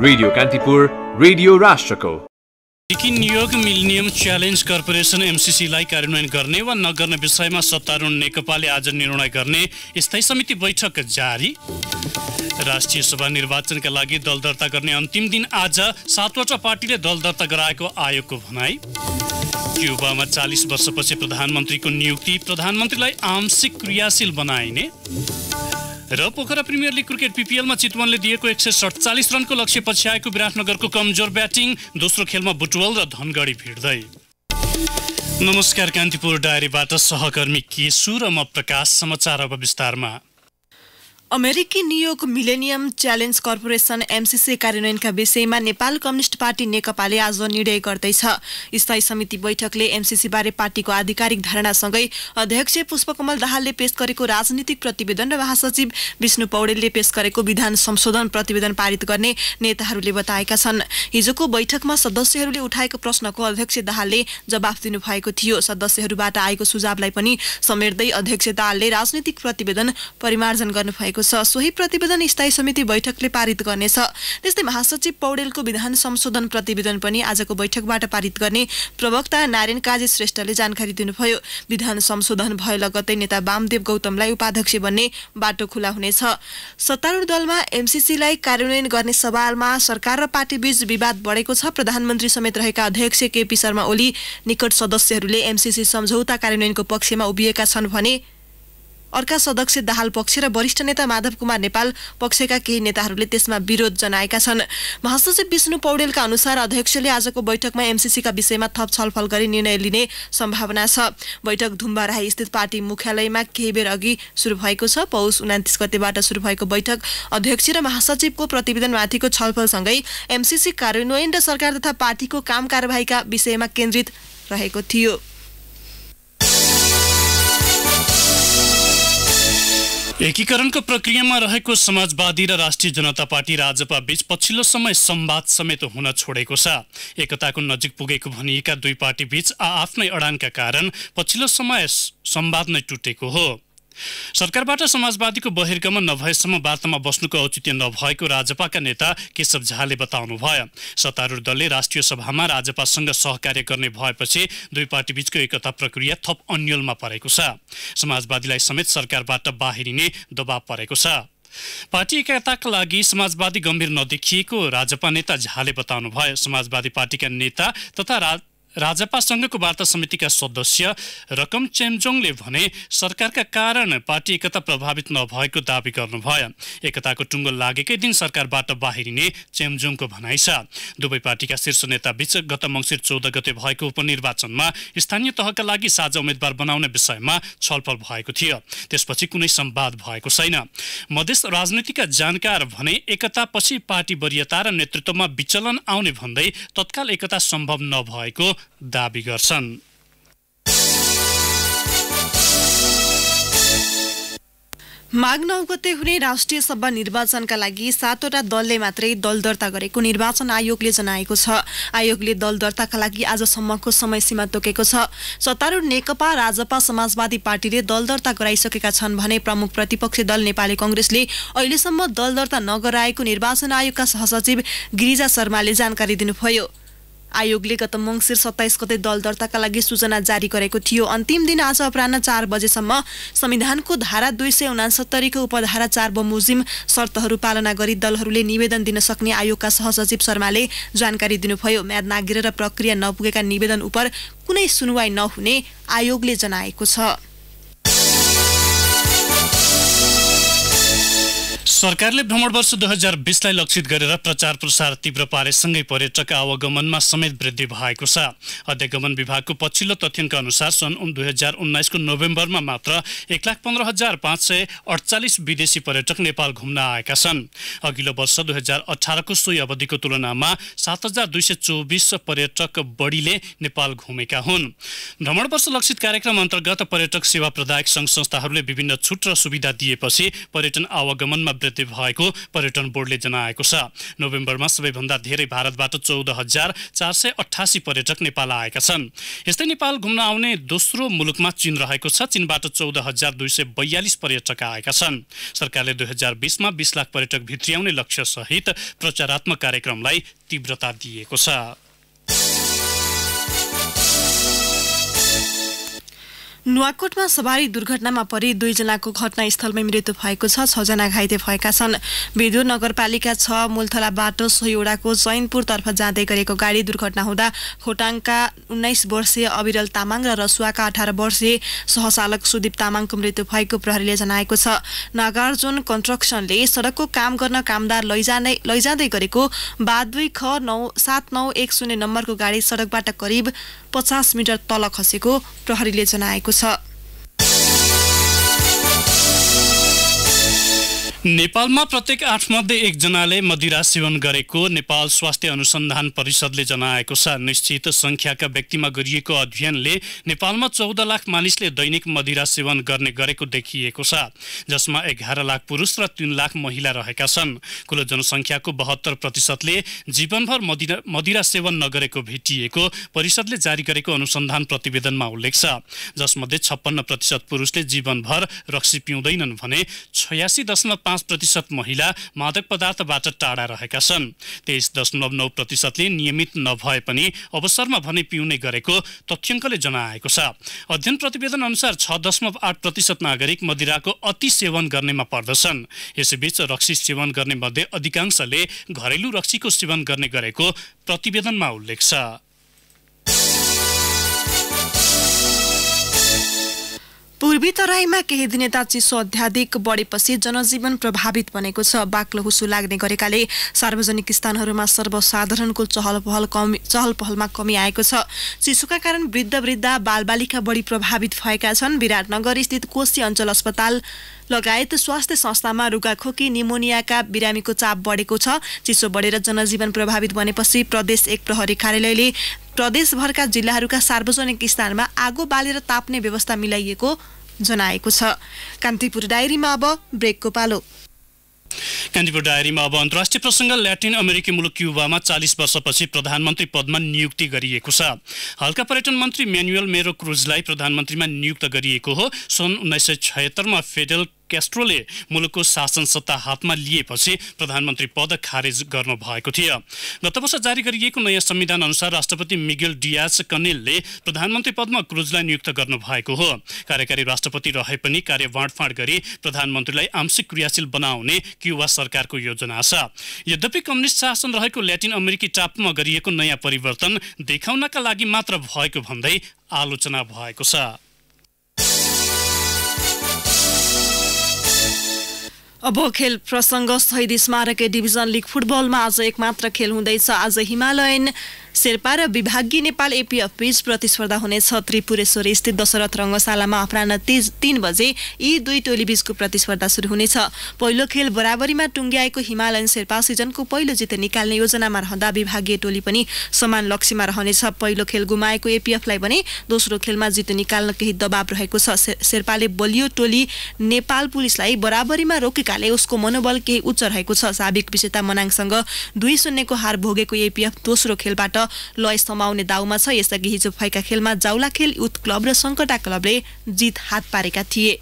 radio Kantipur radio राष्ट्रको सिक्किम नियोग millennium challenge corporation एमसिसीलाई कार्यान्वयन गर्ने वा नगर्ने विषयमा सत्तारूढ नेकपाले आज निर्णय गर्ने स्थायी समिति बैठक जारी राष्ट्रिय सभा निर्वाचनका लागि दल दर्ता गर्ने अन्तिम दिन आज सातवटा पार्टीले दल दर्ता गराएको आयोगको भनाई क्युबामा चालिस वर्षपछि प्रधानमन्त्रीको नियुक्ति प्रधानमन्त्रीलाई आंशिक क्रियाशील बनाइने र पोखरा प्रिमियर लिग क्रिकेट पिपिएलमा चितवनले दिएको एक सय सडचालिस रनको लक्ष्य आएको विराटनगरको कमजोर ब्याटिङ दोस्रो खेलमा बुटवल र धनगढी भिड्दै नमस्कार कान्तिपुर डायरीबाट सहकर्मी केशु र म प्रकाश समाचार अब विस्तारमा अमेरिकी नियोग मिलेनियम च्यालेन्ज कर्पोरेसन एमसिसी कार्यान्वयनका विषयमा नेपाल कम्युनिष्ट पार्टी नेकपाले आज निर्णय गर्दैछ स्थायी समिति बैठकले एमसिसीबारे पार्टीको आधिकारिक धारणासँगै अध्यक्ष पुष्पकमल दाहालले पेश गरेको राजनीतिक प्रतिवेदन र महासचिव विष्णु पौडेलले पेश गरेको विधान संशोधन प्रतिवेदन पारित गर्ने नेताहरूले बताएका छन् हिजोको बैठकमा सदस्यहरूले उठाएको प्रश्नको अध्यक्ष दाहालले जवाफ दिनुभएको थियो सदस्यहरूबाट आएको सुझावलाई पनि समेट्दै अध्यक्ष दाहालले राजनीतिक प्रतिवेदन परिमार्जन गर्नुभएको भएको छ सोही प्रतिवेदन स्थायी समिति बैठकले पारित गर्नेछ त्यस्तै महासचिव पौडेलको विधान संशोधन प्रतिवेदन पनि आजको बैठकबाट पारित गर्ने प्रवक्ता नारायण काजी श्रेष्ठले जानकारी दिनुभयो विधान संशोधन भए लगतै नेता वामदेव गौतमलाई उपाध्यक्ष बन्ने बाटो खुला हुनेछ सत्तारूढ दलमा एमसिसीलाई कार्यान्वयन गर्ने सवालमा सरकार र पार्टीबीच विवाद बढेको छ प्रधानमन्त्री समेत रहेका अध्यक्ष केपी शर्मा ओली निकट सदस्यहरूले एमसिसी सम्झौता कार्यान्वयनको पक्षमा उभिएका छन् भने अर्का सदस्य दाहाल पक्ष र वरिष्ठ नेता माधव कुमार नेपाल पक्षका केही नेताहरूले त्यसमा विरोध जनाएका छन् महासचिव विष्णु पौडेलका अनुसार अध्यक्षले आजको बैठकमा एमसिसीका विषयमा थप छलफल गरी निर्णय लिने सम्भावना छ बैठक धुम्बाराई स्थित पार्टी मुख्यालयमा केही बेर अघि सुरु भएको छ पौष उनातिस गतेबाट सुरु भएको बैठक अध्यक्ष र महासचिवको प्रतिवेदनमाथिको छलफलसँगै एमसिसी कार्यान्वयन र सरकार तथा पार्टीको काम कारवाहीका विषयमा केन्द्रित रहेको थियो एकीकरणको प्रक्रियामा रहेको समाजवादी र राष्ट्रिय जनता पार्टी राजपा बीच पछिल्लो समय सम्वाद समेत हुन छोडेको छ एकताको नजिक पुगेको भनिएका दुई पार्टीबीच आ आफ्नै अडानका कारण पछिल्लो समय सम्वाद नै टुटेको हो सरकारबाट समाजवादीको बहिर्गमन नभएसम्म वार्तामा बस्नुको औचित्य नभएको राजपाका नेता केशव झाले बताउनु भयो सत्तारूढ दलले राष्ट्रिय सभामा राजपासँग सहकार्य गर्ने भएपछि दुई पार्टीबीचको एकता प्रक्रिया थप अन्यलमा परेको छ समाजवादीलाई समेत सरकारबाट बाहिरिने दबाव परेको छ पार्टी एकताका लागि समाजवादी गम्भीर नदेखिएको राजपा नेता झाले बताउनुभयो समाजवादी पार्टीका नेता तथा राजपासँगको वार्ता समितिका सदस्य रकम चेमजोङले भने सरकारका कारण पार्टी एकता प्रभावित नभएको दावी गर्नुभयो एकताको टुङ्गो लागेकै दिन सरकारबाट बाहिरिने चेमजोङको भनाइ छ दुवै पार्टीका शीर्ष नेता बीच गत मङ्सिर चौध गते भएको उपनिर्वाचनमा स्थानीय तहका लागि साझा उम्मेद्वार बनाउने विषयमा छलफल भएको थियो त्यसपछि कुनै सम्वाद भएको छैन मधेस राजनीतिका जानकार भने एकतापछि पार्टी वरियता र नेतृत्वमा विचलन आउने भन्दै तत्काल एकता सम्भव नभएको दावी गर्छन् माघ नौ गते हुने राष्ट्रिय सभा निर्वाचनका लागि सातवटा दलले मात्रै दल दर्ता गरेको निर्वाचन आयोगले जनाएको छ आयोगले दल दर्ताका लागि आजसम्मको समय सीमा तोकेको छ सत्तारूढ नेकपा राजपा समाजवादी पार्टीले दल दर्ता गराइसकेका छन् भने प्रमुख प्रतिपक्षी दल नेपाली कङ्ग्रेसले अहिलेसम्म दल दर्ता नगराएको निर्वाचन आयोगका सहसचिव गिरिजा शर्माले जानकारी दिनुभयो आयोगले गत मङ्सिर सत्ताइस गते दल दर्ताका लागि सूचना जारी गरेको थियो अन्तिम दिन आज अपरान्ह चार बजेसम्म संविधानको धारा दुई सय उनासत्तरीको उपधारा चार बमोजिम शर्तहरू पालना गरी दलहरूले निवेदन दिन सक्ने आयोगका सहसचिव शर्माले जानकारी दिनुभयो म्याद र प्रक्रिया नपुगेका निवेदन उप कुनै सुनवाई नहुने आयोगले जनाएको छ सरकारले भ्रमण वर्ष दुई हजार बिसलाई लक्षित गरेर प्रचार प्रसार तीव्र पारेसँगै पर्यटक आवागमनमा समेत वृद्धि भएको छ अध्यागमन विभागको पछिल्लो तथ्याङ्क अनुसार सन् दुई हजार उन्नाइसको नोभेम्बरमा मात्र एक लाख पन्ध्र हजार पाँच सय अडचालिस विदेशी पर्यटक नेपाल घुम्न आएका छन् अघिल्लो वर्ष दुई हजार अठारको सोही अवधिको तुलनामा सात हजार दुई सय चौबिस पर्यटक बढीले नेपाल घुमेका हुन् भ्रमण वर्ष लक्षित कार्यक्रम अन्तर्गत पर्यटक सेवा प्रदायक सङ्घ संस्थाहरूले विभिन्न छुट र सुविधा दिएपछि पर्यटन आवागमनमा स्वीकृति भएको पर्यटन बोर्डले जनाएको छ नोभेम्बरमा सबैभन्दा धेरै भारतबाट चौध हजार चार सय अठासी पर्यटक नेपाल आएका छन् यस्तै नेपाल घुम्न आउने दोस्रो मुलुकमा चीन रहेको छ चीनबाट चौध हजार दुई सय बयालिस पर्यटक आएका छन् सरकारले दुई हजार बिसमा बिस लाख पर्यटक भित्र्याउने लक्ष्यसहित प्रचारात्मक कार्यक्रमलाई तीव्रता दिएको छ नुवाकोटमा सवारी दुर्घटनामा परि दुईजनाको घटनास्थलमै मृत्यु भएको छ छजना घाइते भएका छन् बेदुर नगरपालिका छ मूलथला बाटो सोहीवडाको चैनपुरतर्फ जाँदै गरेको गाडी दुर्घटना हुँदा खोटाङका उन्नाइस वर्षीय अविरल तामाङ र रसुवाका अठार वर्षीय सहचालक सुदीप तामाङको मृत्यु भएको प्रहरीले जनाएको छ नागार्जुन कन्स्ट्रक्सनले सडकको काम गर्न कामदार लैजाने लैजाँदै गरेको बा दुई ख नौ सात नौ एक शून्य नम्बरको गाडी सडकबाट करिब पचास मिटर तल खसेको प्रहरीले जनाएको さ。नेपालमा प्रत्येक आठमध्ये एकजनाले मदिरा सेवन गरेको नेपाल स्वास्थ्य अनुसन्धान परिषदले जनाएको छ निश्चित सङ्ख्याका व्यक्तिमा गरिएको अध्ययनले नेपालमा चौध लाख मानिसले दैनिक मदिरा सेवन गर्ने गरेको देखिएको छ जसमा एघार लाख पुरुष र तिन लाख महिला रहेका छन् कुल जनसङ्ख्याको बहत्तर प्रतिशतले जीवनभर मदिरा मदिरा सेवन नगरेको भेटिएको परिषदले जारी गरेको अनुसन्धान प्रतिवेदनमा उल्लेख छ जसमध्ये छप्पन्न प्रतिशत पुरुषले जीवनभर रक्सी पिउँदैनन् भने छयासी दशमलव पाँच प्रतिशत महिला मादक पदार्थबाट टाढा रहेका छन् तेइस दशमलव नौ प्रतिशतले नियमित नभए पनि अवसरमा भने पिउने गरेको तथ्याङ्कले जनाएको छ अध्ययन प्रतिवेदन अनुसार छ दशमलव आठ प्रतिशत नागरिक मदिराको अति सेवन गर्नेमा पर्दछन् यसैबीच रक्सी सेवन गर्ने मध्ये अधिकांशले घरेलु रक्सीको सेवन गर्ने गरेको प्रतिवेदनमा उल्लेख छ पूर्वी तराईमा केही दिनेता चिसो अध्याधिक बढेपछि जनजीवन प्रभावित बनेको छ बाक्लो हुसु लाग्ने गरेकाले सार्वजनिक स्थानहरूमा सर्वसाधारणको चहल पहल कमी चहल पहलमा कमी आएको छ चिसोका कारण वृद्ध वृद्ध बालबालिका बढी प्रभावित भएका छन् विराटनगर स्थित कोशी अञ्चल अस्पताल लगायत स्वास्थ्य संस्थामा रुगाखोकी निमोनियाका बिरामीको चाप बढेको छ चिसो बढेर जनजीवन प्रभावित बनेपछि प्रदेश एक प्रहरी कार्यालयले प्रदेशभरका जिल्लाहरूका सार्वजनिक स्थानमा आगो बालेर ताप्ने व्यवस्था मिलाइएको जनाएको छ कान्तिपुर डायरीमा अब ब्रेकको पालो कान्तिपुर डायरीमा अब अन्तर्राष्ट्रिय प्रसङ्ग ल्याटिन अमेरिकी मुलुक क्युबामा चालिस वर्षपछि प्रधानमन्त्री पदमा नियुक्ति गरिएको छ हल्का पर्यटन मन्त्री म्यानुएल मेरो क्रुजलाई प्रधानमन्त्रीमा नियुक्त गरिएको हो सन् उन्नाइस सय छयत्तरमा फेडरल क्यास्ट्रोले मुलुकको शासन सत्ता हातमा लिएपछि प्रधानमन्त्री पद खारेज गर्नु भएको थियो गत वर्ष जारी गरिएको नयाँ संविधान अनुसार राष्ट्रपति मिगेल डियास कनेलले प्रधानमन्त्री पदमा क्रुजलाई नियुक्त गर्नु भएको हो कार्यकारी राष्ट्रपति रहे पनि कार्य बाँडफाँड गरी प्रधानमन्त्रीलाई आंशिक क्रियाशील बनाउने क्युवा सरकारको योजना छ यद्यपि कम्युनिस्ट शासन रहेको ल्याटिन अमेरिकी टापमा गरिएको नयाँ परिवर्तन देखाउनका लागि मात्र भएको भन्दै आलोचना भएको छ अब खेल प्रसङ्ग शहीद स्मारकीय डिभिजन लिग फुटबलमा आज एकमात्र खेल हुँदैछ आज हिमालयन शेर्पा र विभागीय नेपाल एपिएफ बीच प्रतिस्पर्धा हुनेछ त्रिपुरेश्वर स्थित दशरथ रङ्गशालामा अपराह तीन बजे यी दुई टोलीबीचको प्रतिस्पर्धा सुरु हुनेछ पहिलो खेल बराबरीमा टुङ्ग्याएको हिमालयन शेर्पा सिजनको पहिलो जित निकाल्ने योजनामा रहँदा विभागीय टोली पनि समान लक्ष्यमा रहनेछ पहिलो खेल गुमाएको एपिएफलाई भने दोस्रो खेलमा जित निकाल्न केही दबाव रहेको छ शेर्पाले बलियो टोली नेपाल पुलिसलाई बराबरीमा रोकेकाले उसको मनोबल केही उच्च रहेको छ साबिक विजेता मनाङसँग दुई शून्यको हार भोगेको एपिएफ दोस्रो खेलबाट लय समाउने दाउमा छ यसअघि हिजो भएका खेलमा जाउला खेल युथ क्लब र सङ्कटा क्लबले जित हात पारेका थिए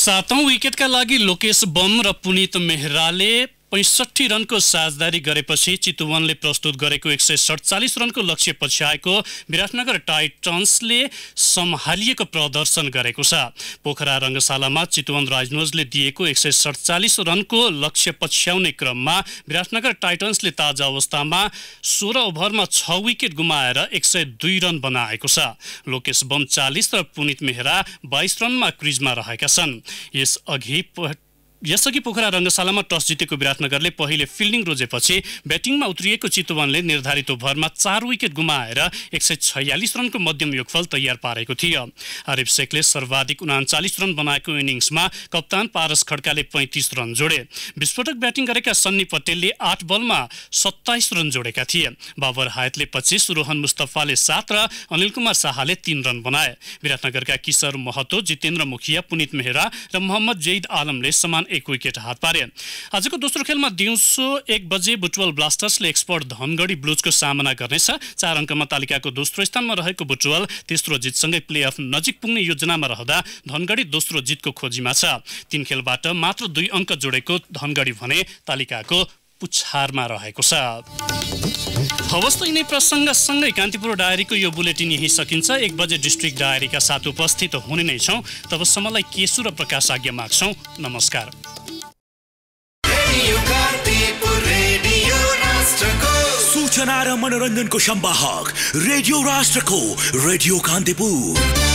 सातौं विकेटका लागि लोकेश बम र पुनित मेहराले पैँसठी रनको साझदारी गरेपछि चितुवनले प्रस्तुत गरेको एक सय सडचालिस रनको लक्ष्य पछ्याएको विराटनगर टाइटन्सले सम्हालिएको प्रदर्शन गरेको छ पोखरा रङ्गशालामा चितुवन राजनोजले दिएको एक सय सडचालिस रनको लक्ष्य पछ्याउने क्रममा विराटनगर टाइटन्सले ताजा अवस्थामा सोह्र ओभरमा छ विकेट गुमाएर एक सय दुई रन बनाएको छ लोकेश बम चालिस र पुनित मेहरा बाइस रनमा क्रिजमा रहेका छन् यसअघि यसअघि पोखरा रङ्गशालामा टस जितेको विराटनगरले पहिले फिल्डिङ रोजेपछि ब्याटिङमा उत्रिएको चितवनले निर्धारित ओभरमा चार विकेट गुमाएर एक सय छयालिस रनको मध्यम योगफल तयार पारेको थियो आरिफ शेखले सर्वाधिक उनाचालिस रन बनाएको इनिङ्समा कप्तान पारस खड्काले पैँतिस रन जोडे विस्फोटक ब्याटिङ गरेका सन्नी पटेलले आठ बलमा सत्ताइस रन जोडेका थिए बाबर हायतले पच्चिस रोहन मुस्तफाले सात र अनिल कुमार शाहले तीन रन बनाए विराटनगरका किशोर महतो जितेन्द्र मुखिया पुनित मेहरा र मोहम्मद जैद आलमले समान एक विकेट हात पारे आजको दोस्रो खेलमा दिउँसो एक बजे बुटवल ब्लास्टर्सले एक्सपर्ट धनगढी ब्लुजको सामना गर्नेछ चार अङ्कमा तालिकाको दोस्रो स्थानमा रहेको बुटवल तेस्रो जितसँगै प्ले अफ नजिक पुग्ने योजनामा रहँदा धनगढी दोस्रो जितको खोजीमा छ तीन खेलबाट मात्र दुई अङ्क जोडेको धनगढी भने तालिकाको पुछारमा रहेको छ हवस् त यिनै प्रसङ्गसँगै कान्तिपुर डायरीको यो बुलेटिन यहीँ सकिन्छ एक बजे डिस्ट्रिक्ट डायरीका साथ उपस्थित हुने नै छौँ तबसम्मलाई केशु र प्रकाश आज्ञा माग्छौँ नमस्कार सूचना र मनोरञ्जनको सम्वाहक रेडियो राष्ट्रको रेडियो कान्तिपुर